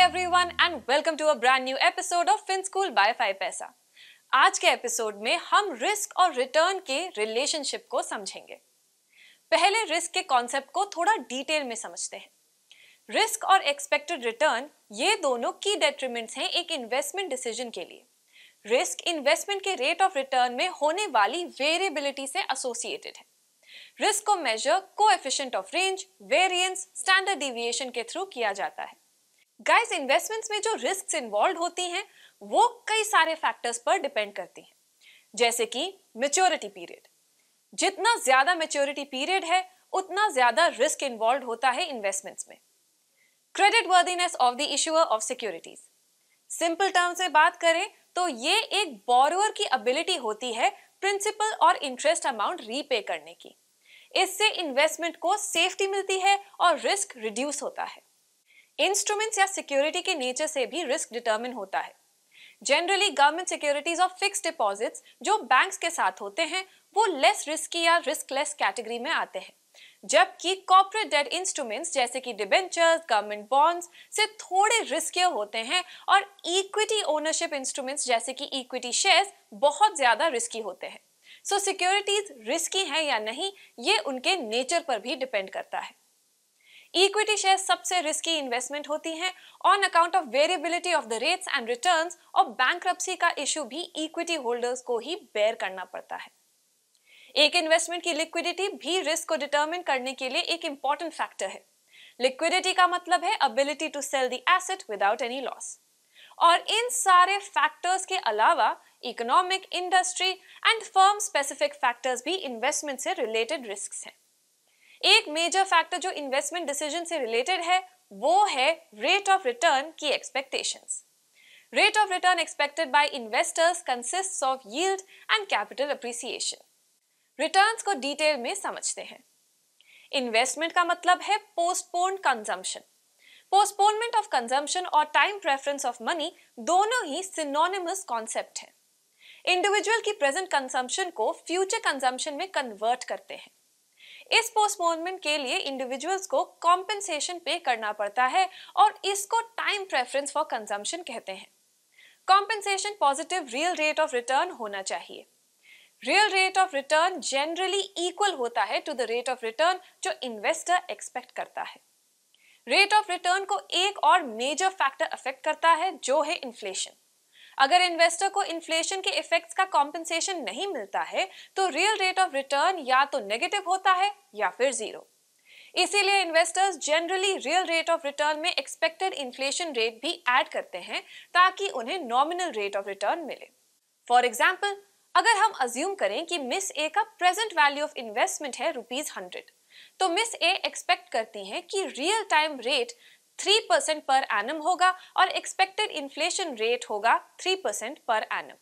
Everyone and welcome to a brand new episode of Fin School by five Paisa आज के episode में हम risk और रिटर्न के रिलेशनशिप को समझेंगे पहले रिस्क के कॉन्सेप्ट को थोड़ा डिटेल में समझते हैं रिस्क और एक्सपेक्टेड रिटर्न ये दोनों की डेट्रीमेंट्स हैं एक इन्वेस्टमेंट डिसीजन के लिए रिस्क इन्वेस्टमेंट के रेट ऑफ रिटर्न में होने वाली वेरिएबिलिटी से एसोसिएटेड है रिस्क को measure coefficient of range variance standard deviation के थ्रू किया जाता है गाइस इन्वेस्टमेंट्स में जो रिस्क इन्वॉल्व होती हैं वो कई सारे फैक्टर्स पर डिपेंड करती हैं जैसे कि मेच्योरिटी पीरियड जितना ज्यादा मेच्योरिटी पीरियड है उतना ज्यादा रिस्क इन्वॉल्व होता है इन्वेस्टमेंट्स में credit worthiness of the issuer of securities simple terms में बात करें तो ये एक बोरोअर की एबिलिटी होती है प्रिंसिपल और इंटरेस्ट अमाउंट रीपे करने की इससे इन्वेस्टमेंट को सेफ्टी मिलती है और रिस्क रिड्यूस होता है इंस्ट्रूमेंट्स या सिक्योरिटी के नेचर से भी रिस्क डिटर्मिन होता है जनरली गवर्नमेंट सिक्योरिटीज और फिक्स डिपॉजिट जो बैंक के साथ होते हैं वो लेस रिस्की या रिस्क लेस कैटेगरी में आते हैं जबकि कॉर्पोरेट डेट इंस्ट्रूमेंट्स जैसे कि डिबेंचर्स गवर्नमेंट बॉन्ड्स से थोड़े रिस्कियर होते हैं और इक्विटी ओनरशिप इंस्ट्रूमेंट्स जैसे कि इक्विटी शेयर्स बहुत ज्यादा रिस्की होते हैं सो सिक्योरिटीज रिस्की हैं या नहीं ये उनके नेचर पर भी डिपेंड करता है इक्विटी शेयर सबसे रिस्की इन्वेस्टमेंट होती हैं on account of variability of the rates and returns और बैंक का इश्यू भी इक्विटी होल्डर्स को ही बेयर करना पड़ता है एक इन्वेस्टमेंट की लिक्विडिटी भी रिस्क को डिटरमिन करने के लिए एक इंपॉर्टेंट फैक्टर है लिक्विडिटी का मतलब है ability to sell the asset without any loss और इन सारे फैक्टर्स के अलावा economic industry and firm specific factors भी इन्वेस्टमेंट से रिलेटेड रिस्क हैं एक मेजर फैक्टर जो इन्वेस्टमेंट डिसीजन से रिलेटेड है वो है रेट ऑफ रिटर्न की expectation rate of return expected by investors consist of yield and capital appreciation return को डिटेल में समझते हैं इन्वेस्टमेंट का मतलब है postpone consumption postponement of consumption और टाइम प्रेफरेंस ऑफ मनी दोनों ही सिनोनिमस कॉन्सेप्ट है इंडिविजुअल की प्रेजेंट कंजम्पशन को फ्यूचर कंजम्पशन में कन्वर्ट करते हैं इस पोस्टमोनमेंट के लिए इंडिविजुअल्स को कॉम्पेंसेशन पे करना पड़ता है और इसको टाइम प्रेफरेंस फॉर कंजम्पशन कहते हैं compensation positive real rate of return होना चाहिए real rate of return generally equal होता है to the rate of return जो इन्वेस्टर एक्सपेक्ट करता है रेट ऑफ रिटर्न को एक और मेजर फैक्टर अफेक्ट करता है जो है इन्फ्लेशन अगर इन्वेस्टर को इन्फ्लेशन के इफेक्ट्स का कॉम्पेंसेशन नहीं मिलता है तो रियल रेट ऑफ रिटर्न या तो नेगेटिव होता है या फिर जीरो इसीलिए investors generally real rate of return में एक्सपेक्टेड इन्फ्लेशन रेट भी ऐड करते हैं ताकि उन्हें नॉमिनल रेट ऑफ रिटर्न मिले फॉर एग्जाम्पल अगर हम अज्यूम करें कि मिस ए का प्रेजेंट वैल्यू ऑफ इन्वेस्टमेंट है रुपीज हंड्रेड तो मिस ए एक्सपेक्ट करती हैं कि real time rate three percent per annum होगा और एक्सपेक्टेड इन्फ्लेशन रेट होगा थ्री परसेंट पर एनम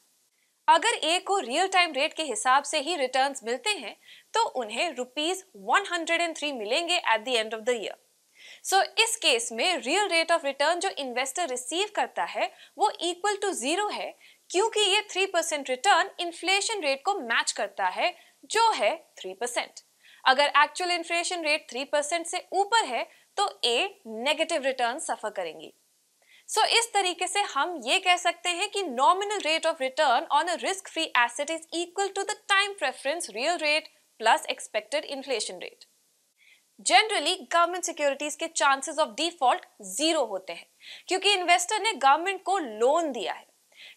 अगर ए को रियल टाइम रेट के हिसाब से ही रिटर्न्स मिलते हैं तो उन्हें रुपीज 103 मिलेंगे at the end of the year so इस केस में रियल रेट ऑफ रिटर्न जो इन्वेस्टर रिसीव करता है वो इक्वल टू जीरो है क्योंकि ये 3% रिटर्न इन्फ्लेशन रेट को मैच करता है जो है 3%। अगर एक्चुअल इन्फ्लेशन रेट 3% से ऊपर है तो ए नेगेटिव रिटर्न सफर करेंगी सो so, इस तरीके से हम ये कह सकते हैं कि nominal rate of return on a risk free asset is equal to the time preference real rate plus expected inflation rate generally government securities के चांसेस ऑफ डिफॉल्ट जीरो होते हैं क्योंकि इन्वेस्टर ने गवर्नमेंट को लोन दिया है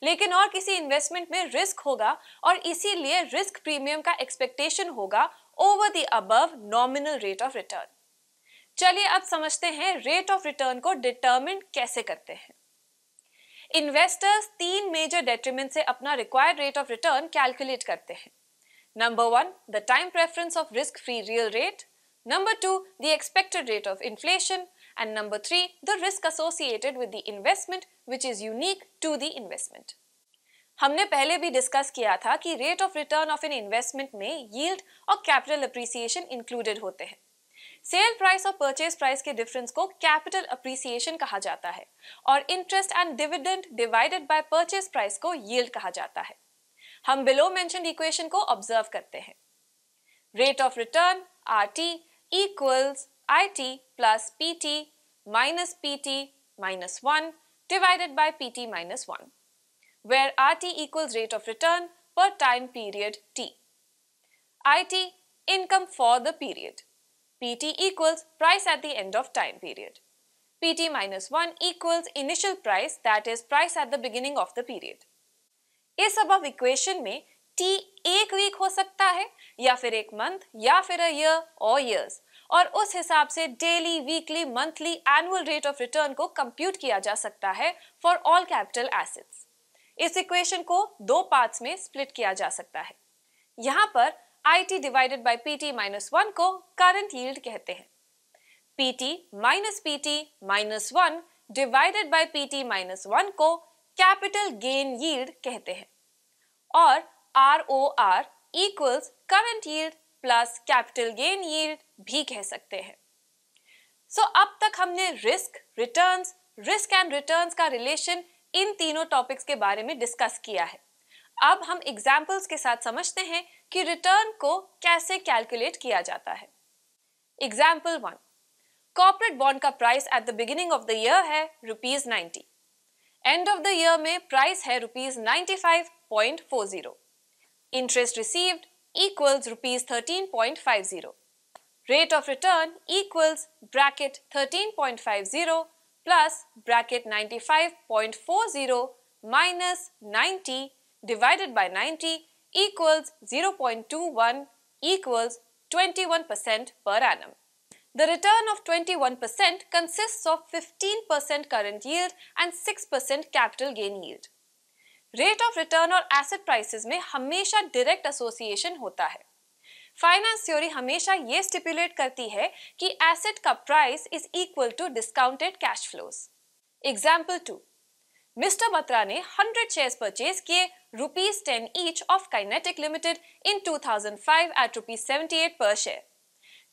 लेकिन और किसी इन्वेस्टमेंट में रिस्क होगा और इसीलिए रिस्क प्रीमियम का एक्सपेक्टेशन होगा over the above nominal rate of return चलिए अब समझते हैं रेट ऑफ रिटर्न को डिटर्मिन कैसे करते हैं इन्वेस्टर्स तीन मेजर डेट्रीमेंट से अपना required rate of return calculate करते हैं number one the time preference of risk free real rate number two the expected rate of inflation and number three the risk associated with the investment which is unique to the investment हमने पहले भी discuss किया था कि rate of return of an investment में yield और capital appreciation included होते हैं सेल प्राइस और परचेज प्राइस के डिफरेंस को कैपिटल अप्रिसिएशन कहा जाता है और interest and dividend divided by purchase price को यील्ड कहा जाता है हम बिलो मेंशन इक्वेशन को ऑब्जर्व करते हैं rate of return R T equals I T plus P T minus P T minus one divided by P T minus one where R T equals rate of return per time period T I T income for the period PT equals price at the end of time period. PT minus 1 equals initial price that is price at the beginning of the period. इस अब अब equation में T एक week हो सकता है या फिर एक मंथ या फिर ईयर और ईयर्स और उस हिसाब से daily weekly monthly annual rate of return को कंप्यूट किया जा सकता है फॉर ऑल कैपिटल एसेट्स इस इक्वेशन को दो पार्ट्स में स्प्लिट किया जा सकता है यहाँ पर I T divided by P T minus one को करंट यील्ड कहते हैं P T minus P T minus one divided by P T minus one को कैपिटल गेन यील्ड कहते हैं और R O R equals current yield plus capital gain yield भी कह सकते हैं सो so, अब तक हमने risk returns risk and returns का रिलेशन इन तीनों टॉपिक्स के बारे में डिस्कस किया है अब हम एग्जाम्पल्स के साथ समझते हैं कि रिटर्न को कैसे कैलकुलेट किया जाता है एग्जाम्पल वन कॉर्पोरेट बॉन्ड का price at the beginning of the year है rupees ninety end of the year में प्राइस है rupees ninety five point four zero interest received equals rupees thirteen point five zero rate of return equals bracket thirteen point five zero plus bracket ninety five point four zero minus ninety divided by 90 equals 0.21 equals 21% per annum. The return of 21% consists of 15% current yield and 6% capital gain yield. Rate of return और asset prices में हमेशा direct association होता है finance theory हमेशा ये stipulate करती है कि एसेट का price is equal to discounted cash flows example two mister Batra ने 100 शेयर्स परचेज किए rupees ten each of Kinetic limited in 2005 at rupees 78 per share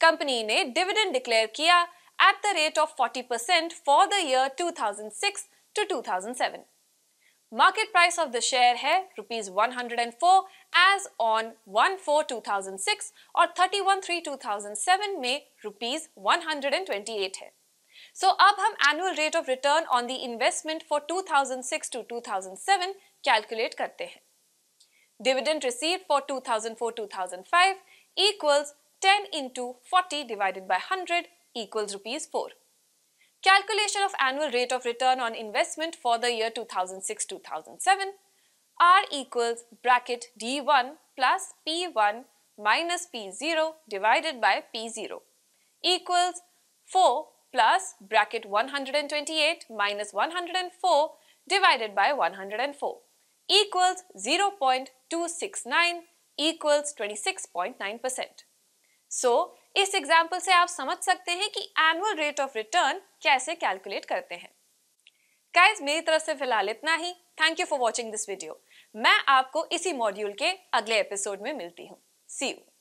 company ने डिविडेंड डिक्लेयर किया at the rate of 40 percent for the year 2006 to 2007 market price of the share है rupees four as on two thousand six और two thousand seven में rupees eight है so, अब हम annual rate of return on the investment for 2006 to 2007 calculate करते हैं dividend receive 2004-2005 equals 10 into 40 divided by 100 equals rupees 4. Calculation of annual rate of return on investment for the year 2006-2007 R equals bracket D1 plus P1 minus P0 divided by P0 equals 4 plus bracket 128 minus 104 divided by 104 equals 0 0.269 equals 26.9%. So, इस example से आप समझ सकते हैं कि annual rate of return कैसे calculate करते हैं गाइस मेरी तरफ से फिलहाल इतना ही thank you for watching this video मैं आपको इसी मॉड्यूल के अगले एपिसोड में मिलती हूँ सी यू